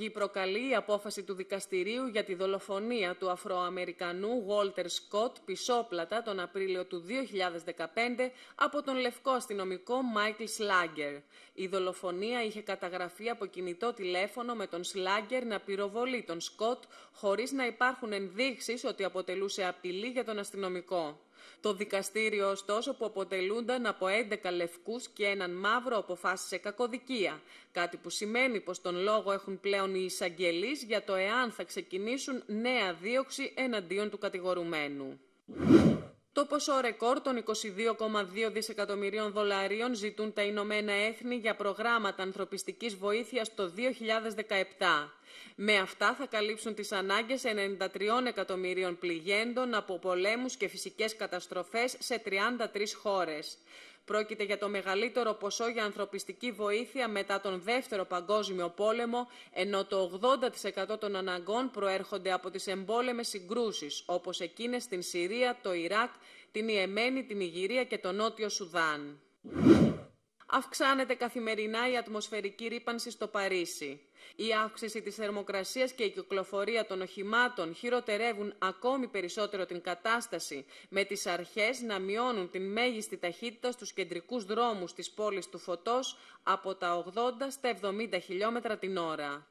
Η προκαλεί η απόφαση του δικαστηρίου για τη δολοφονία του Αφροαμερικανού Γόλτερ Σκοτ πισόπλατα τον Απρίλιο του 2015 από τον λευκό αστυνομικό Μάικλ Σλάγκερ. Η δολοφονία είχε καταγραφεί από κινητό τηλέφωνο με τον Σλάγκερ να πυροβολεί τον Σκοτ χωρίς να υπάρχουν ενδείξεις ότι αποτελούσε απειλή για τον αστυνομικό. Το δικαστήριο, ωστόσο, που αποτελούνταν από 11 λευκούς και έναν μαύρο, αποφάσισε κακοδικία. Κάτι που σημαίνει πως τον λόγο έχουν πλέον οι εισαγγελείς για το εάν θα ξεκινήσουν νέα δίωξη εναντίον του κατηγορουμένου. Το ποσό ρεκόρ των 22,2 δισεκατομμυρίων δολαρίων ζητούν τα Ηνωμένα Έθνη για προγράμματα ανθρωπιστικής βοήθειας το 2017. Με αυτά θα καλύψουν τις ανάγκες 93 εκατομμυρίων πληγέντων από πολέμους και φυσικές καταστροφές σε 33 χώρες. Πρόκειται για το μεγαλύτερο ποσό για ανθρωπιστική βοήθεια μετά τον Δεύτερο Παγκόσμιο Πόλεμο, ενώ το 80% των αναγκών προέρχονται από τις εμπόλεμες συγκρούσεις, όπως εκείνες στην Συρία, το Ιράκ, την Ιεμένη, την Ιγυρία και το Νότιο Σουδάν αυξάνεται καθημερινά η ατμοσφαιρική ρήπανση στο Παρίσι. Η αύξηση της θερμοκρασίας και η κυκλοφορία των οχημάτων χειροτερεύουν ακόμη περισσότερο την κατάσταση, με τις αρχές να μειώνουν την μέγιστη ταχύτητα στους κεντρικούς δρόμους της πόλης του Φωτός από τα 80 στα 70 χιλιόμετρα την ώρα.